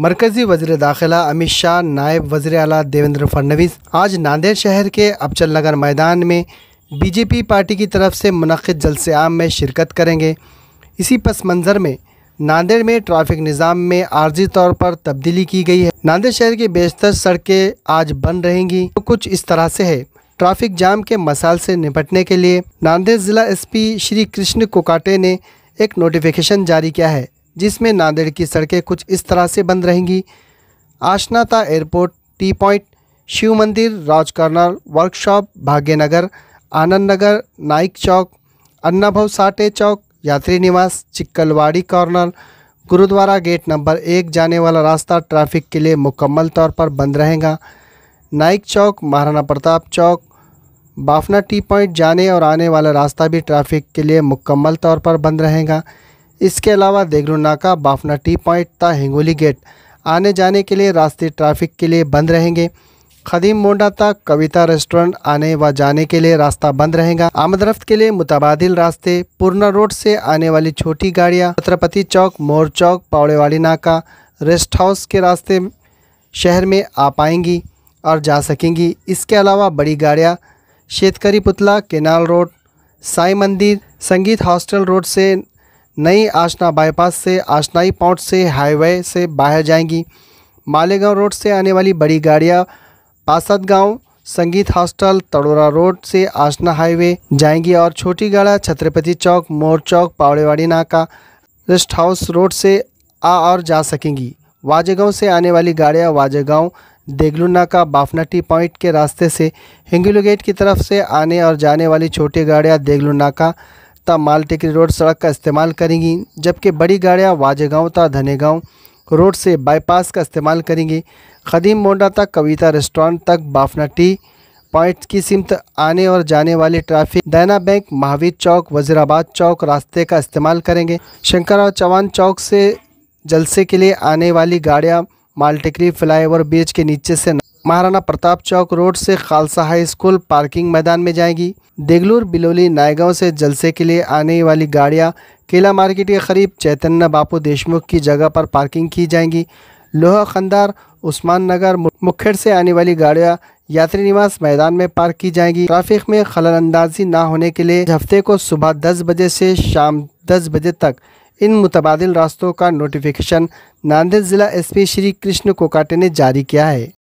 मरकज़ी वजर दाखिला अमित शाह नायब वजर अला देवेंद्र फडनवीस आज नांदेड़ शहर के अबचल नगर मैदान में बीजेपी पार्टी की तरफ से मनद जलसे आम में शिरकत करेंगे इसी पस मंज़र में नांदेड़ में ट्रैफिक निज़ाम में आर्जी तौर पर तब्दीली की गई है नांदेड़ शहर की बेशतर सड़कें आज बंद रहेंगी तो कुछ इस तरह से है ट्रैफिक जाम के मसाल से निपटने के लिए नांदेड़ ज़िला एसपी श्री कृष्ण कोकाटे ने एक नोटिफिकेशन जारी किया है जिसमें नांदेड़ की सड़कें कुछ इस तरह से बंद रहेंगी आशनाता airport T point Shiv Mandir Raj colonel workshop Bhagyanagar Anand Nagar Naik Chowk Annabhau Sathe Chowk Yatri Niwas Chikkalwadi corner gurudwara gate number एक जाने वाला रास्ता ट्रैफिक के लिए मुकम्मल तौर पर बंद रहेगा नाइक चौक महाराणा प्रताप चौक बाफना टी पॉइंट जाने और आने वाला रास्ता भी ट्रैफिक के लिए मुकम्मल तौर पर बंद रहेगा इसके अलावा देगरू नाका बाफना टी पॉइंट था हिंगोली गेट आने जाने के लिए रास्ते ट्रैफिक के लिए बंद रहेंगे खदीम मोंडा तक कविता रेस्टोरेंट आने व जाने के लिए रास्ता बंद रहेगा आमदरफ्त के लिए मुतबादिल रास्ते पूर्णा रोड से आने वाली छोटी गाड़ियां छत्रपति चौक मोर चौक पावड़ेवाड़ी नाका रेस्ट हाउस के रास्ते शहर में आ पाएंगी और जा सकेंगी इसके अलावा बड़ी गाड़ियाँ शेतकरी पुतला केनाल रोड साई मंदिर संगीत हॉस्टल रोड से नई आशना बाईपास से आशनाई पॉइंट से हाईवे से बाहर जाएंगी मालेगांव रोड से आने वाली बड़ी गाड़ियां पासद गांव संगीत हॉस्टल तड़ोरा रोड से आशना हाईवे जाएंगी और छोटी गाड़ा छत्रपति चौक मोर चौक पावड़ेवाड़ी नाका रेस्ट हाउस रोड से आ और जा सकेंगी वाजेगांव से आने वाली गाड़ियां वाजेगांव देगलू नाका बाफनाटी पॉइंट के रास्ते से हिंगलू गेट की तरफ से आने और जाने वाली छोटी गाड़ियाँ देगलू नाका तथा माल टेकरी रोड सड़क का इस्तेमाल करेंगी जबकि बड़ी गाड़ियाँ वाजेगांव तथा धनेगांव रोड से बाईपास का इस्तेमाल करेंगी खदीम मोंडा तक कविता रेस्टोरेंट तक बाफना टी पॉइंट की सिमत आने और जाने वाली ट्रैफिक दैना बैंक महावीर चौक वजीराबाद चौक रास्ते का इस्तेमाल करेंगे राव चौहान चौक से जलसे के लिए आने वाली गाड़ियाँ मालटिकरी फ्लाईओवर ब्रिज के नीचे से महाराणा प्रताप चौक रोड से खालसा हाई स्कूल पार्किंग मैदान में जाएगी देगलूर बिलोली नायगांव से जलसे के लिए आने वाली गाड़ियां केला मार्केट के करीब चैतन्य बापू देशमुख की जगह पर पार्किंग की जाएंगी लोहा खंदार उस्मान नगर मुखेड़ से आने वाली गाड़ियां यात्री निवास मैदान में पार्क की जाएंगी ट्रैफिक में खलल अंदाजी ना होने के लिए हफ्ते को सुबह दस बजे से शाम दस बजे तक इन मुतबादल रास्तों का नोटिफिकेशन नांदेड़ ज़िला एसपी श्री कृष्ण कोकाटे ने जारी किया है